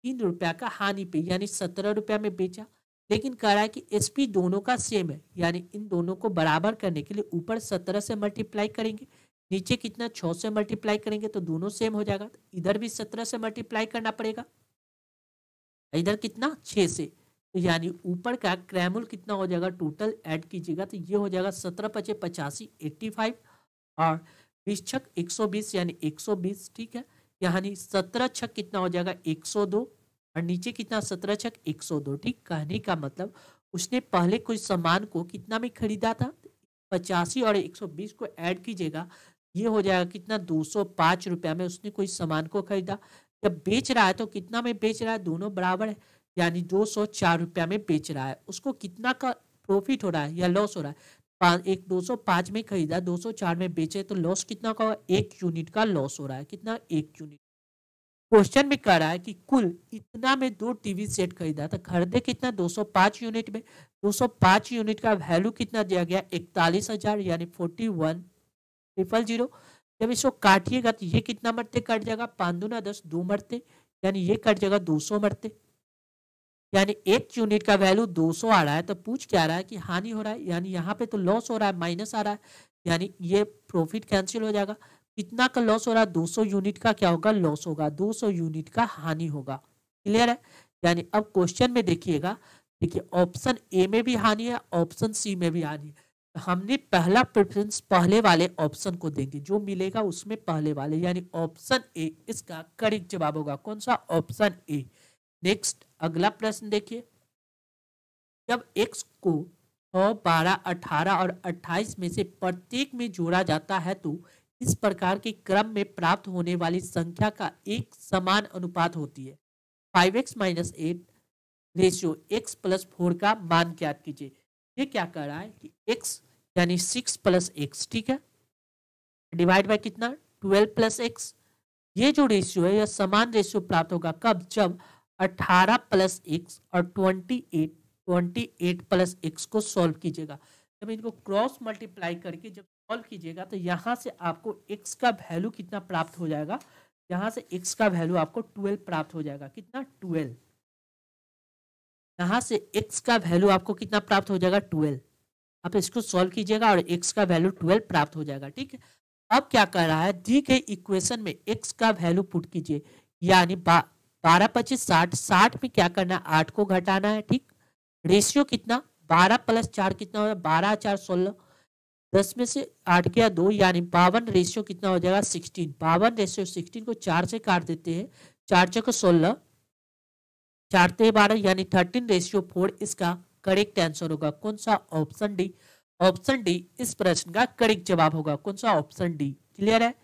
तीन रुपया का हानि पे यानी सत्रह रुपया में बेचा लेकिन कह रहा है कि एस पी दोनों का सेम है यानी इन दोनों को बराबर करने के लिए ऊपर सत्रह से मल्टीप्लाई करेंगे नीचे कितना छः से मल्टीप्लाई करेंगे तो दोनों सेम हो जाएगा तो इधर भी सत्रह से मल्टीप्लाई करना पड़ेगा इधर कितना छः से तो यानी ऊपर का क्रैमुल कितना हो जाएगा टोटल ऐड कीजिएगा तो ये हो जाएगा सत्रह पचे पचासी एट्टी फाइव और बीस छक एक सौ बीस यानी एक सौ बीस ठीक है यानी सत्रह छक कितना हो जाएगा एक सौ दो और नीचे कितना सत्रह छक एक सौ दो ठीक कहने का मतलब उसने पहले कोई सामान को कितना में खरीदा था पचासी और एक सौ बीस को ऐड कीजिएगा ये हो जाएगा कितना दो सौ पाँच रुपया में उसने कोई सामान को खरीदा जब बेच रहा है तो कितना में बेच रहा है दोनों बराबर है यानी दो सौ चार रुपया में बेच रहा है उसको कितना का प्रॉफिट हो रहा है या लॉस हो रहा है एक दो सौ पाँच में खरीदा दो सौ चार में बेचे तो लॉस कितना का एक यूनिट का लॉस हो रहा है कितना एक यूनिट क्वेश्चन में कह रहा है कि कुल इतना में दो टीवी सेट खरीदा था खरीदे कितना 205 यूनिट में 205 यूनिट का वैल्यू कितना दिया गया इकतालीस हजार यानी फोर्टी वन ट्रिपल जीरो जब इसको काटिएगा तो ये कितना मरते कट जाएगा पाँच दूना दस दो मरते यानी ये कट जाएगा दो सौ मरते यानी एक यूनिट का वैल्यू 200 आ रहा है तो पूछ क्या रहा है कि हानि हो रहा है यानी यहाँ पे तो लॉस हो रहा है माइनस आ रहा है यानी ये प्रॉफिट कैंसिल हो जाएगा कितना का लॉस हो रहा है 200 यूनिट का क्या होगा लॉस होगा 200 यूनिट का हानि होगा क्लियर है यानी अब क्वेश्चन में देखिएगा देखिए ऑप्शन ए में भी हानि है ऑप्शन सी में भी हानि है तो हमने पहला प्रेफरेंस पहले वाले ऑप्शन को देंगे जो मिलेगा उसमें पहले वाले यानी ऑप्शन ए इसका करेक्ट जवाब होगा कौन सा ऑप्शन ए नेक्स्ट अगला प्रश्न देखिए जब एक्स को छ बारह अठारह और अट्ठाईस में से प्रत्येक में जोड़ा जाता है तो इस प्रकार के क्रम में प्राप्त होने वाली संख्या का एक समान अनुपात होती है five x minus eight ratio x plus four का मान ज्ञात कीजिए ये क्या कह रहा है कि x यानी सिक्स प्लस एक्स ठीक है डिवाइड बाय कितना ट्वेल्व प्लस एक्स ये जो रेशियो है यह समान रेशियो प्राप्त होगा कब जब अठारह प्लस एक्स और twenty eight twenty eight plus x को सॉल्व कीजिएगा जब इनको क्रॉस मल्टीप्लाई करके जब सॉल्व कीजिएगा तो यहाँ से आपको एक्स का वैल्यू कितना प्राप्त हो जाएगा यहाँ से एक्स का वैल्यू आपको ट्वेल्व प्राप्त हो जाएगा कितना ट्वेल्व यहाँ से एक्स का वैल्यू आपको कितना प्राप्त हो जाएगा ट्वेल्व आप इसको सॉल्व कीजिएगा और एक्स का वैल्यू ट्वेल्व प्राप्त हो जाएगा ठीक है अब क्या कर रहा है दी गई इक्वेशन में एक्स का वैल्यू पुट कीजिए यानी बा, बारह पच्चीस साठ साठ में क्या करना है आठ को घटाना है ठीक रेशियो कितना बारह प्लस चार कितना हो जाएगा बारह चार सोलह दस में से आठ गया दो यानी बावन रेशियो कितना हो जाएगा सिक्सटीन बावन रेशियो सिक्सटीन को चार से काट देते हैं चार चौक सोलह चार ते बारह यानी थर्टीन रेशियो फोर इसका करेक्ट आंसर होगा कौन सा ऑप्शन डी ऑप्शन डी इस प्रश्न का करेक्ट जवाब होगा कौन सा ऑप्शन डी क्लियर है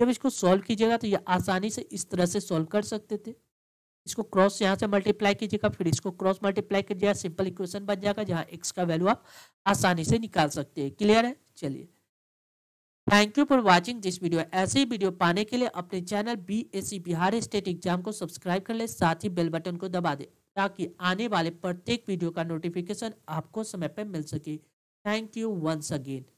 जब इसको सॉल्व कीजिएगा तो ये आसानी से इस तरह से सॉल्व कर सकते थे इसको क्रॉस यहाँ से मल्टीप्लाई कीजिएगा फिर इसको क्रॉस मल्टीप्लाई कीजिएगा सिंपल इक्वेशन बन जाएगा जहाँ एक्स का वैल्यू आप आसानी से निकाल सकते हैं क्लियर है चलिए thank you for watching this video ऐसे ही वीडियो पाने के लिए अपने channel B S C Bihar state exam को सब्सक्राइब कर ले साथ ही बेल बटन को दबा दे ताकि आने वाले प्रत्येक वीडियो का नोटिफिकेशन आपको समय पर मिल सके थैंक यू वंस अगेन